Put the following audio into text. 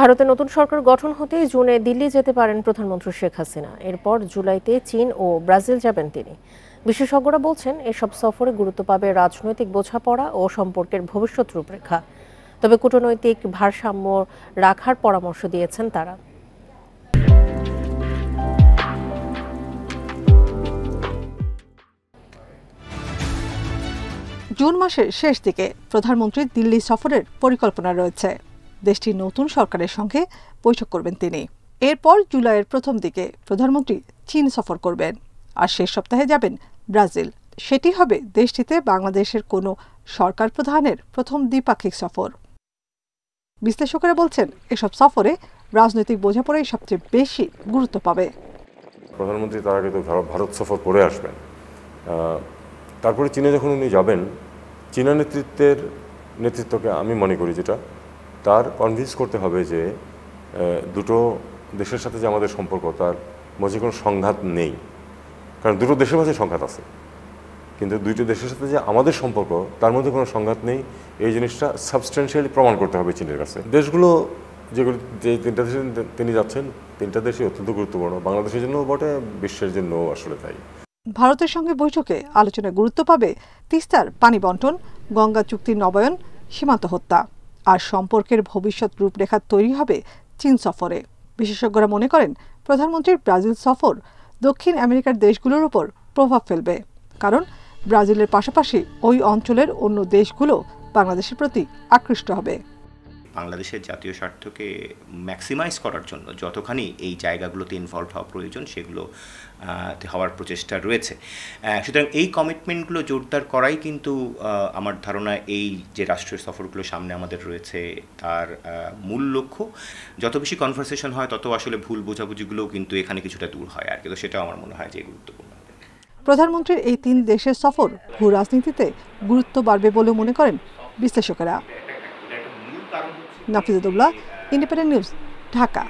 ভারতে নতুন সরকার গঠন হতে জুনে দিল্লি যেতে পারেন প্রধানমন্ত্রী শেখ হাসিনা এরপর জুলাইতে চীন ও ব্রাজিল যাবেন তিনি বিশেষজ্ঞরা বলছেন এসব সফরে গুরুত্ব পাবে রাজনৈতিক বোঝাপড়া ও সম্পর্কের ভবিষ্যৎ রূপরেখা তবে কূটনৈতিক ভারসাম্য রাখার পরামর্শ দিয়েছেন তারা জুন মাসের শেষ দিকে প্রধানমন্ত্রীর দিল্লি সফরের পরিকল্পনা রয়েছে দেশটির নতুন সরকারের সঙ্গে বৈঠক করবেন তিনি এরপর জুলাইয়ের প্রথম দিকে প্রধানমন্ত্রী চীন সফর করবেন আর শেষ সপ্তাহে যাবেন ব্রাজিল সেটি হবে দেশটিতে বাংলাদেশের কোনো সরকার প্রধানের প্রথম দ্বিপাক্ষিক সফর বিশ্লেষকেরা বলছেন এসব সফরে রাজনৈতিক বোঝাপড়াই সবচেয়ে বেশি গুরুত্ব পাবে প্রধানমন্ত্রী তার আগে তো ভারত সফর করে আসবেন তারপরে চীনে যখন উনি যাবেন চীনা নেতৃত্বের নেতৃত্বকে আমি মনে করি যেটা তার কনভিন্স করতে হবে যে দুটো দেশের সাথে যে আমাদের সম্পর্ক তার মধ্যে কোনো সংঘাত নেই কারণ দুটো দেশের মাঝে সংঘাত আছে কিন্তু দুইটি দেশের সাথে যে আমাদের সম্পর্ক তার মধ্যে কোনো সংঘাত নেই এই জিনিসটা সাবস্টেন্সিয়ালি প্রমাণ করতে হবে চীনের কাছে দেশগুলো যেগুলো যে তিনটা দেশে তিনি যাচ্ছেন তিনটা দেশই অত্যন্ত গুরুত্বপূর্ণ বাংলাদেশের জন্য বটে বিশ্বের জন্য আসলে তাই ভারতের সঙ্গে বৈঠকে আলোচনায় গুরুত্ব পাবে তিস্তার পানি বন্টন গঙ্গা চুক্তির নবায়ন সীমান্ত হত্যা আর সম্পর্কের ভবিষ্যৎ রূপরেখা তৈরি হবে চীন সফরে বিশেষজ্ঞরা মনে করেন প্রধানমন্ত্রীর ব্রাজিল সফর দক্ষিণ আমেরিকার দেশগুলোর ওপর প্রভাব ফেলবে কারণ ব্রাজিলের পাশাপাশি ওই অঞ্চলের অন্য দেশগুলো বাংলাদেশের প্রতি আকৃষ্ট হবে বাংলাদেশের জাতীয় স্বার্থকে ম্যাক্সিমাইজ করার জন্য যতখানি এই জায়গাগুলোতে ইনভলভ হওয়া প্রয়োজন সেগুলো হওয়ার প্রচেষ্টা রয়েছে সুতরাং এই কমিটমেন্টগুলো জোরদার করাই কিন্তু আমার ধারণা এই যে রাষ্ট্রীয় সফরগুলো সামনে আমাদের রয়েছে তার মূল লক্ষ্য যত বেশি কনভারসেশন হয় তত আসলে ভুল বোঝাবুঝিগুলোও কিন্তু এখানে কিছুটা দূর হয় আর কিন্তু সেটাও আমার মনে হয় যে গুরুত্বপূর্ণ প্রধানমন্ত্রীর এই তিন দেশের সফর ভূ রাজনীতিতে গুরুত্ব বাড়বে বলে মনে করেন বিশ্লেষকেরা নাফিজাতুল্লাহ ইন্ডিপেন্ডেন্ট নিউজ ঢাকা